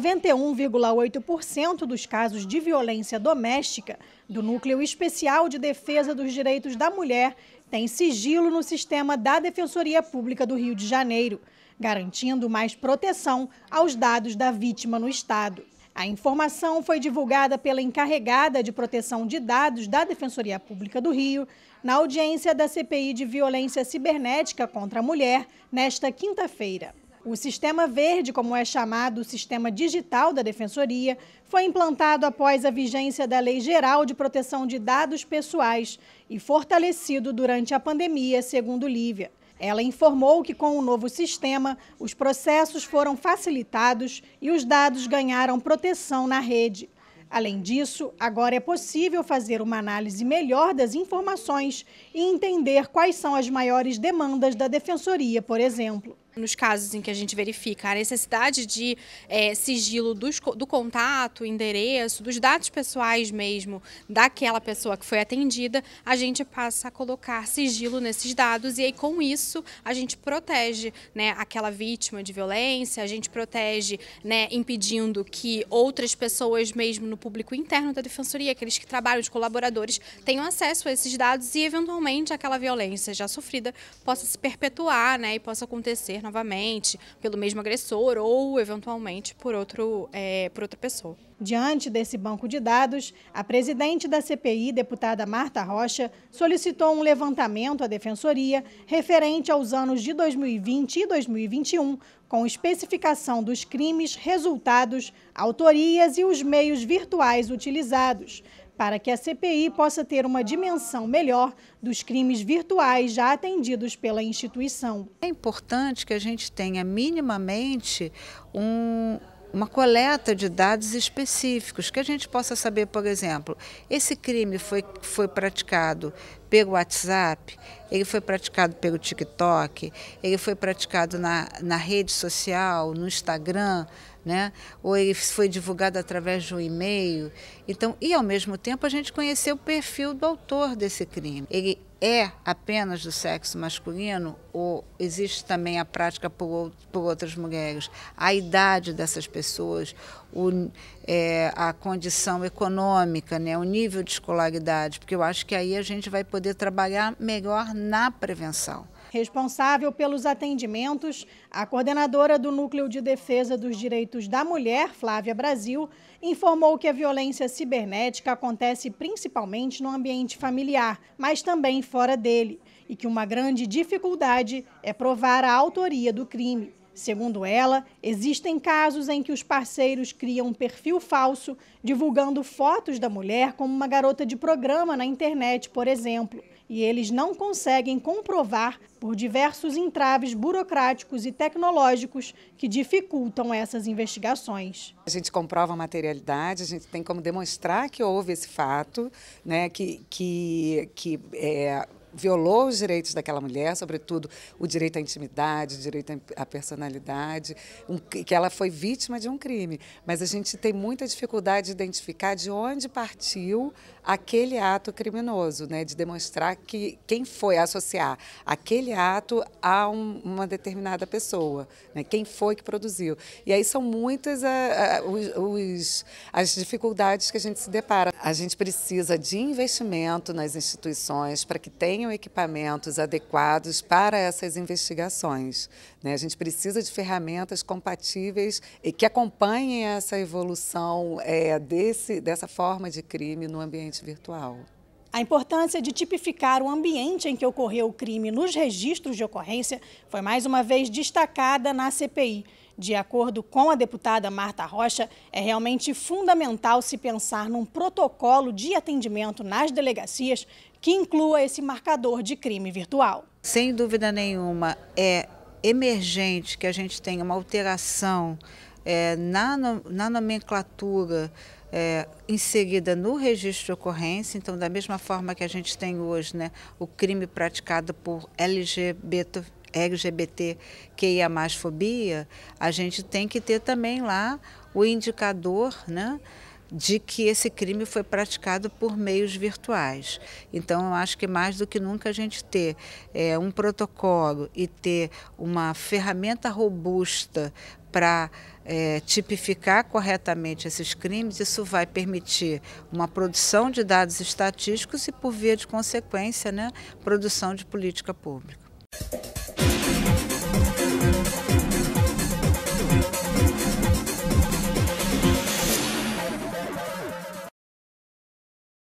91,8% dos casos de violência doméstica do Núcleo Especial de Defesa dos Direitos da Mulher tem sigilo no sistema da Defensoria Pública do Rio de Janeiro, garantindo mais proteção aos dados da vítima no Estado. A informação foi divulgada pela encarregada de proteção de dados da Defensoria Pública do Rio na audiência da CPI de Violência Cibernética contra a Mulher nesta quinta-feira. O sistema verde, como é chamado o sistema digital da Defensoria, foi implantado após a vigência da Lei Geral de Proteção de Dados Pessoais e fortalecido durante a pandemia, segundo Lívia. Ela informou que, com o novo sistema, os processos foram facilitados e os dados ganharam proteção na rede. Além disso, agora é possível fazer uma análise melhor das informações e entender quais são as maiores demandas da defensoria, por exemplo. Nos casos em que a gente verifica a necessidade de é, sigilo dos, do contato, endereço, dos dados pessoais mesmo daquela pessoa que foi atendida, a gente passa a colocar sigilo nesses dados e aí com isso a gente protege né, aquela vítima de violência, a gente protege né, impedindo que outras pessoas mesmo no público interno da defensoria, aqueles que trabalham, os colaboradores, tenham acesso a esses dados e eventualmente aquela violência já sofrida possa se perpetuar né, e possa acontecer novamente pelo mesmo agressor ou, eventualmente, por, outro, é, por outra pessoa. Diante desse banco de dados, a presidente da CPI, deputada Marta Rocha, solicitou um levantamento à Defensoria referente aos anos de 2020 e 2021, com especificação dos crimes, resultados, autorias e os meios virtuais utilizados para que a CPI possa ter uma dimensão melhor dos crimes virtuais já atendidos pela instituição. É importante que a gente tenha minimamente um, uma coleta de dados específicos, que a gente possa saber, por exemplo, esse crime foi, foi praticado pelo WhatsApp, ele foi praticado pelo TikTok, ele foi praticado na, na rede social, no Instagram, né? ou ele foi divulgado através de um e-mail. Então, e ao mesmo tempo a gente conhecer o perfil do autor desse crime. Ele é apenas do sexo masculino ou existe também a prática por, por outras mulheres? A idade dessas pessoas, o, é, a condição econômica, né, o nível de escolaridade, porque eu acho que aí a gente vai poder trabalhar melhor na prevenção. Responsável pelos atendimentos, a coordenadora do Núcleo de Defesa dos Direitos da Mulher, Flávia Brasil, informou que a violência cibernética acontece principalmente no ambiente familiar, mas também fora dele, e que uma grande dificuldade é provar a autoria do crime. Segundo ela, existem casos em que os parceiros criam um perfil falso, divulgando fotos da mulher como uma garota de programa na internet, por exemplo e eles não conseguem comprovar por diversos entraves burocráticos e tecnológicos que dificultam essas investigações. A gente comprova a materialidade, a gente tem como demonstrar que houve esse fato, né, que, que, que é violou os direitos daquela mulher, sobretudo o direito à intimidade, o direito à personalidade, um, que ela foi vítima de um crime. Mas a gente tem muita dificuldade de identificar de onde partiu aquele ato criminoso, né? de demonstrar que quem foi associar aquele ato a um, uma determinada pessoa, né? quem foi que produziu. E aí são muitas a, ah, a, ah, os, os, as dificuldades que a gente se depara. A gente precisa de investimento nas instituições para que tenha tenham equipamentos adequados para essas investigações. Né? A gente precisa de ferramentas compatíveis e que acompanhem essa evolução é, desse, dessa forma de crime no ambiente virtual. A importância de tipificar o ambiente em que ocorreu o crime nos registros de ocorrência foi mais uma vez destacada na CPI. De acordo com a deputada Marta Rocha, é realmente fundamental se pensar num protocolo de atendimento nas delegacias que inclua esse marcador de crime virtual. Sem dúvida nenhuma, é emergente que a gente tenha uma alteração é, na, na nomenclatura é, inserida no registro de ocorrência, então da mesma forma que a gente tem hoje né, o crime praticado por LGBT, LGBTQIA+, fobia, a gente tem que ter também lá o indicador, né? de que esse crime foi praticado por meios virtuais. Então, eu acho que mais do que nunca a gente ter é, um protocolo e ter uma ferramenta robusta para é, tipificar corretamente esses crimes, isso vai permitir uma produção de dados estatísticos e, por via de consequência, né, produção de política pública.